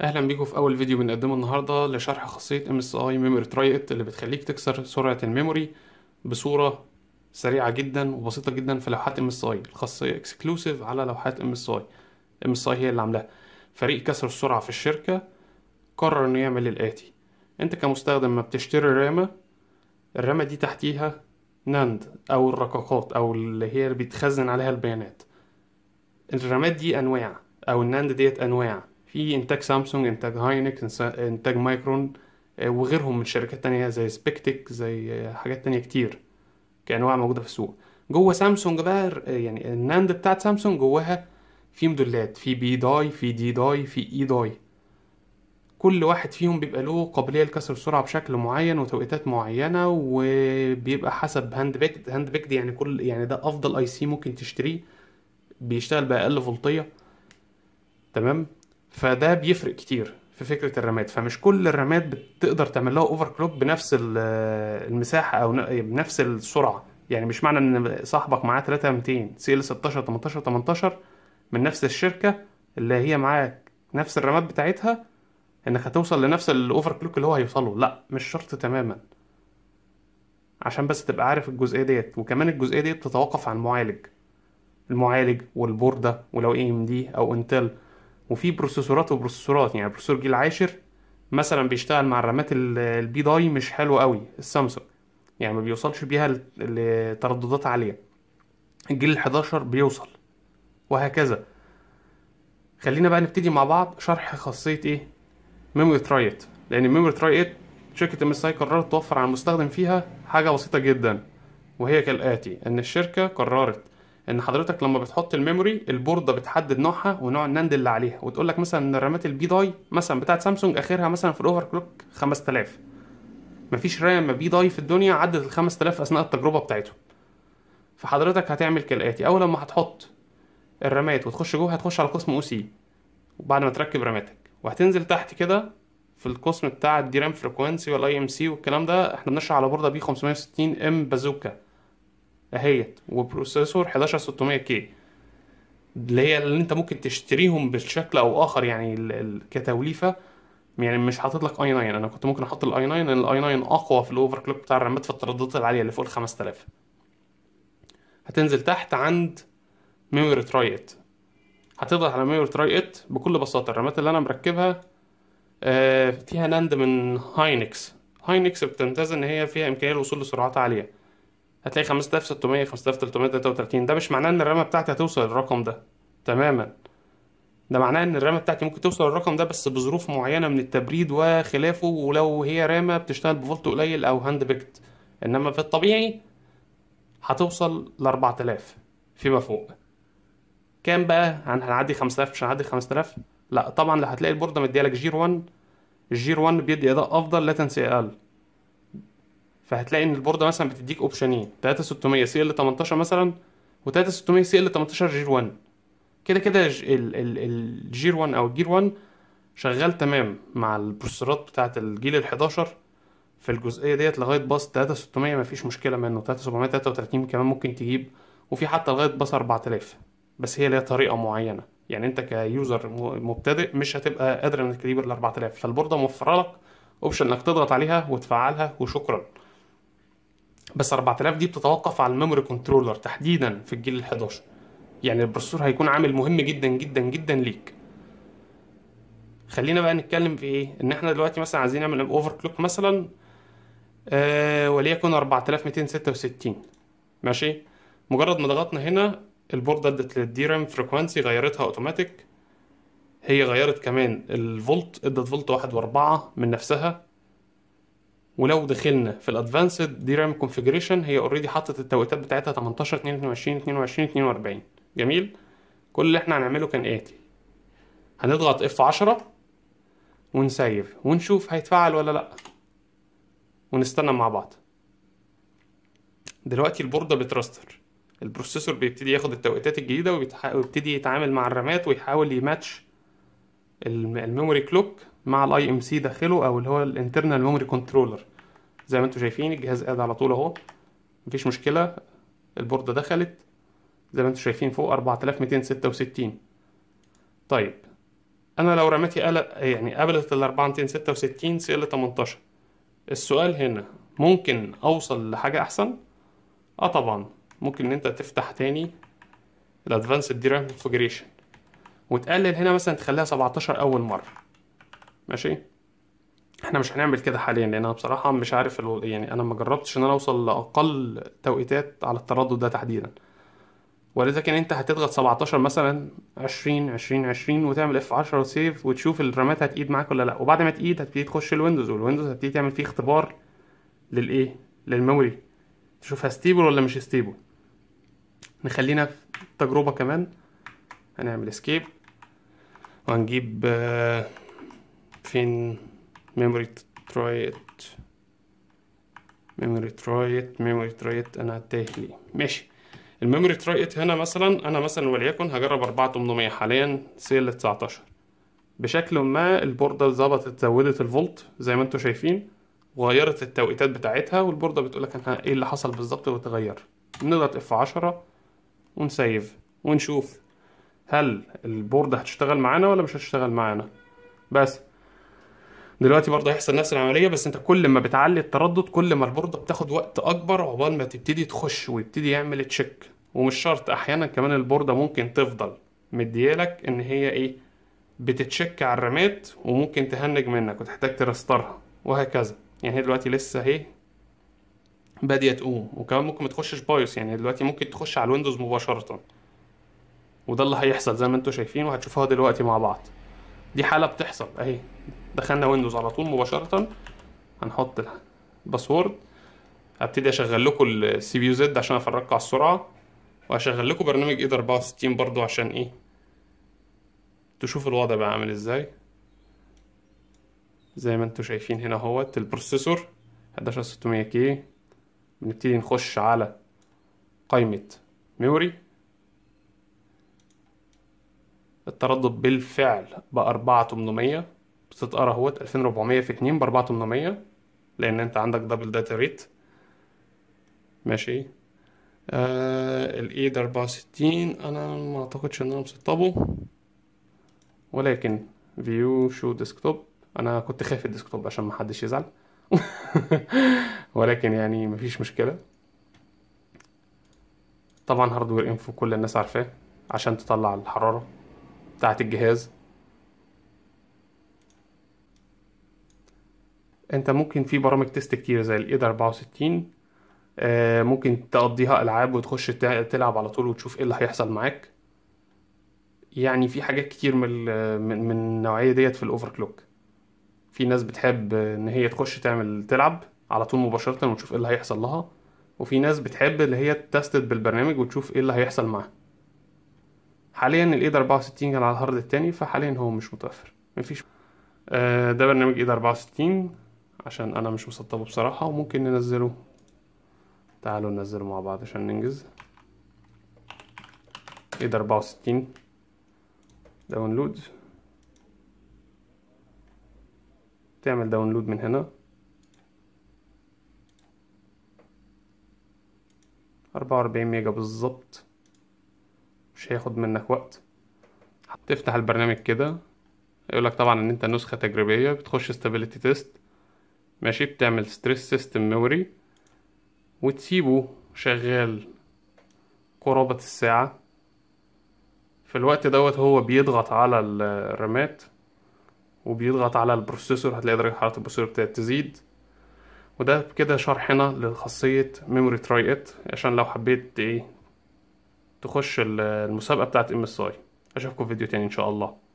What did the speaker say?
اهلا بيكم في اول فيديو بنقدمه النهارده لشرح خاصيه ام اس اي ميموري ترايت اللي بتخليك تكسر سرعه الميموري بصوره سريعه جدا وبسيطه جدا في لوحات ام اس اي الخاصيه اكسكلوسيف على لوحات ام اس اي ام اس اي هي اللي عاملاها فريق كسر السرعه في الشركه قرر انه يعمل الاتي انت كمستخدم ما بتشتري رامه الرامه دي تحتيها ناند او الرقاقات او اللي هي اللي بيتخزن عليها البيانات الرامات دي انواع او الناند ديت انواع في انتاج سامسونج انتاج هاينكس انتاج مايكرون آه، وغيرهم من شركات تانية زي سبيكتك زي آه، حاجات تانية كتير كأنواع موجودة في السوق جوه سامسونج بقى آه، يعني الناند بتاعت سامسونج جواها في موديلات في بي داي في دي داي في اي داي كل واحد فيهم بيبقى له قابليه لكسر السرعه بشكل معين وتوقيتات معينه وبيبقى حسب هاند بيكد هاند بيكد يعني كل يعني ده افضل اي سي ممكن تشتريه بيشتغل باقل فولتيه تمام فده بيفرق كتير في فكره الرامات فمش كل الرامات بتقدر تعمل لها اوفر كلوك بنفس المساحه او بنفس السرعه يعني مش معنى ان صاحبك معاه 3200 سي ال 16 18 18 من نفس الشركه اللي هي معاك نفس الرامات بتاعتها انك هتوصل لنفس الاوفر كلوك اللي هو هيوصله لا مش شرط تماما عشان بس تبقى عارف الجزئيه ديت وكمان الجزئيه ديت بتتوقف عن المعالج المعالج والبورده ولو اي ام دي او انتل وفي بروسيسورات وبروسيسورات يعني بروسيسور جيل عاشر مثلا بيشتغل مع الرامات البي داي مش حلو قوي السامسونج يعني ما بيوصلش بيها لترددات عاليه الجيل ال11 بيوصل وهكذا خلينا بقى نبتدي مع بعض شرح خاصيه ايه ميموري ترايت لان ميموري ترايت شركه ام اس اي قررت توفر على المستخدم فيها حاجه بسيطه جدا وهي كالاتي ان الشركه قررت ان حضرتك لما بتحط الميموري البورده بتحدد نوعها ونوع الناند اللي عليها وتقول لك مثلا ان الرامات البي داي مثلا بتاعه سامسونج اخرها مثلا في الاوفر كلوك 5000 مفيش رام بي داي في الدنيا عدت ال 5000 اثناء التجربه بتاعته فحضرتك هتعمل كالاتي اول لما هتحط الرامات وتخش جوه هتخش على قسم او سي وبعد ما تركب راماتك وهتنزل تحت كده في القسم بتاع الدي رام فريكوانسي والاي ام سي والكلام ده احنا بنشرح على بورده بي 560 ام بازوكا اهيت وبروسيسور 11600 كي اللي هي اللي انت ممكن تشتريهم بشكل او اخر يعني كتوليفه يعني مش حاطط لك اي 9 انا كنت ممكن احط الاي 9 لان الاي 9 اقوى في الاوفر كلوك بتاع الرامات في الترددات العاليه اللي فوق ال 5000 هتنزل تحت عند ميموري تراي ات هتضغط على ميموري تراي ات بكل بساطه الرامات اللي انا مركبها آه، فيها ناند من هاينكس هاينكس بتمتاز ان هي فيها امكانيه الوصول لسرعات عاليه هتلاقي 5600 5333 ده مش معناه ان الرامه بتاعتي هتوصل للرقم ده تماما ده معناه ان الرامه بتاعتي ممكن توصل للرقم ده بس بظروف معينه من التبريد وخلافه ولو هي رامه بتشتغل بفولت قليل او هاند بيكت انما في الطبيعي هتوصل ل 4000 فيما فوق كام بقى عن هنعدي 5000 مش هنعدي 5000 لا طبعا لو هتلاقي البورده مديالك جير 1 الجير 1 بيدي اداء افضل لاتنسي اقل فهتلاقي ان البورده مثلا بتديك اوبشنين 3600 سي ال 18 مثلا و3600 سي ال 18 جير 1 كده كده الجير 1 او الجير 1 شغال تمام مع البروسيسورات بتاعه الجيل ال 11 في الجزئيه ديت لغايه باص 3600 مفيش مشكله منه 3733 كمان ممكن تجيب وفي حتى لغايه باص 4000 بس هي ليها طريقه معينه يعني انت كيوزر مبتدئ مش هتبقى قادر انك تجيب ال 4000 فالبورده موفره لك اوبشن انك تضغط عليها وتفعلها وشكرا بس 4000 دي بتتوقف على الميموري كنترولر تحديدا في الجيل ال11 يعني البروسيسور هيكون عامل مهم جدا جدا جدا ليك خلينا بقى نتكلم في ايه ان احنا دلوقتي مثلا عايزين نعمل اوفر كلوك مثلا آه وليكن 4266 ماشي مجرد ما ضغطنا هنا البوردة ادت للديرام فريكوانسي غيرتها اوتوماتيك هي غيرت كمان الفولت ادت فولت واحد واربعة من نفسها ولو دخلنا في الادفانسد دي رام كونفيجريشن هي اوريدي حطت التوقيتات بتاعتها 18 22 22 42 جميل كل اللي احنا هنعمله كان اتي هنضغط اف 10 ونسيف ونشوف هيتفعل ولا لا ونستنى مع بعض دلوقتي البورده بتراستر البروسيسور بيبتدي ياخد التوقيتات الجديده ويبتدي يتعامل مع الرامات ويحاول يماتش الميموري كلوك مع الاي ام سي داخله او اللي هو الانترنال ميموري كنترولر زي ما انتم شايفين الجهاز قاعد على طول اهو مفيش مشكله البورده دخلت زي ما انتم شايفين فوق 4266 طيب انا لو رمتي قل... يعني قابلت ال 4266 سي ال 18 السؤال هنا ممكن اوصل لحاجه احسن اه طبعا ممكن ان انت تفتح تاني الادفانسد دي رام كونفجريشن وتقلل هنا مثلا تخليها 17 اول مره ماشي احنا مش هنعمل كده حاليا لان انا بصراحه مش عارف الو... يعني انا ما جربتش ان انا اوصل لاقل توقيتات على التردد ده تحديدا ولكن انت هتضغط 17 مثلا 20 20 20 وتعمل اف 10 وسيف وتشوف الرامات هتقيد معاك ولا لا وبعد ما تقيد هتبتدي تخش الويندوز والويندوز هتبتدي تعمل فيه اختبار للايه للميموري تشوفها ستيبل ولا مش ستيبل نخلينا في تجربه كمان هنعمل اسكيب وهنجيب آه، فين ميموري ترايت ميموري ترايت ميموري ترايت انا تايه ليه ماشي الميموري ترايت هنا مثلا انا مثلا وليكن هجرب 4800 حاليا سيل 19 بشكل ما البورده ظبطت زودت الفولت زي ما انتم شايفين وغيرت التوقيتات بتاعتها والبورده بتقول لك ايه اللي حصل بالظبط وتغير نضغط اف 10 ونسيف ونشوف هل البورد هتشتغل معانا ولا مش هتشتغل معانا بس دلوقتي برضه هيحصل نفس العمليه بس انت كل ما بتعلي التردد كل ما البورده بتاخد وقت اكبر عقبال ما تبتدي تخش ويبتدي يعمل تشيك ومش شرط احيانا كمان البورده ممكن تفضل مديالك ان هي ايه بتتشك على الرامات وممكن تهنج منك وتحتاج ترسترها وهكذا يعني هي دلوقتي لسه اهي باديه تقوم وكمان ممكن ما تخشش بايوس يعني دلوقتي ممكن تخش على الويندوز مباشره وده اللي هيحصل زي ما انتم شايفين وهتشوفوها دلوقتي مع بعض دي حاله بتحصل اهي دخلنا ويندوز على طول مباشره هنحط الباسورد هبتدي اشغل لكم السي بي يو زد عشان افرجكم على السرعه وهشغل لكم برنامج ايد 64 برضو عشان ايه تشوف الوضع بقى عامل ازاي زي ما انتم شايفين هنا اهوت البروسيسور 11600 كي بنبتدي نخش على قائمه ميموري التردد بالفعل ب 4800 بتتقرا اهوت 2400 في 2 ب 4800 لان انت عندك دبل داتا ريت ماشي آه الاي ده 64 انا ما اعتقدش ان انا مسطبه ولكن فيو شو ديسكتوب انا كنت خايف الديسكتوب عشان ما حدش يزعل ولكن يعني مفيش مشكله طبعا هاردوير انفو كل الناس عارفاه عشان تطلع الحراره بتاعت الجهاز انت ممكن في برامج تيست كتير زي الايد 64 آه، ممكن تقضيها العاب وتخش تلعب على طول وتشوف ايه اللي هيحصل معاك يعني في حاجات كتير من من النوعيه ديت في الاوفر كلوك في ناس بتحب ان هي تخش تعمل تلعب على طول مباشره وتشوف ايه اللي هيحصل لها وفي ناس بتحب اللي هي تستد بالبرنامج وتشوف ايه اللي هيحصل معاها حاليا الايد 64 كان على الهارد التاني فحاليا هو مش متوفر مفيش آه، ده برنامج ايد 64 عشان انا مش مسطبه بصراحه وممكن ننزله تعالوا ننزله مع بعض عشان ننجز ايد 64 داونلود تعمل داونلود من هنا أربعة ميجا بالظبط مش هياخد منك وقت هتفتح البرنامج كده يقولك طبعا ان انت نسخة تجريبية بتخش stability test ماشي بتعمل stress system memory وتسيبه شغال قرابة الساعة في الوقت دوت هو بيضغط على الرامات وبيضغط على البروسيسور هتلاقي درجة حرارة البروسيسور ابتدت تزيد وده كده شرحنا لخاصية ميموري تراي ات عشان لو حبيت ايه تخش المسابقه بتاعت ام اس اي اشوفكم في فيديو تاني ان شاء الله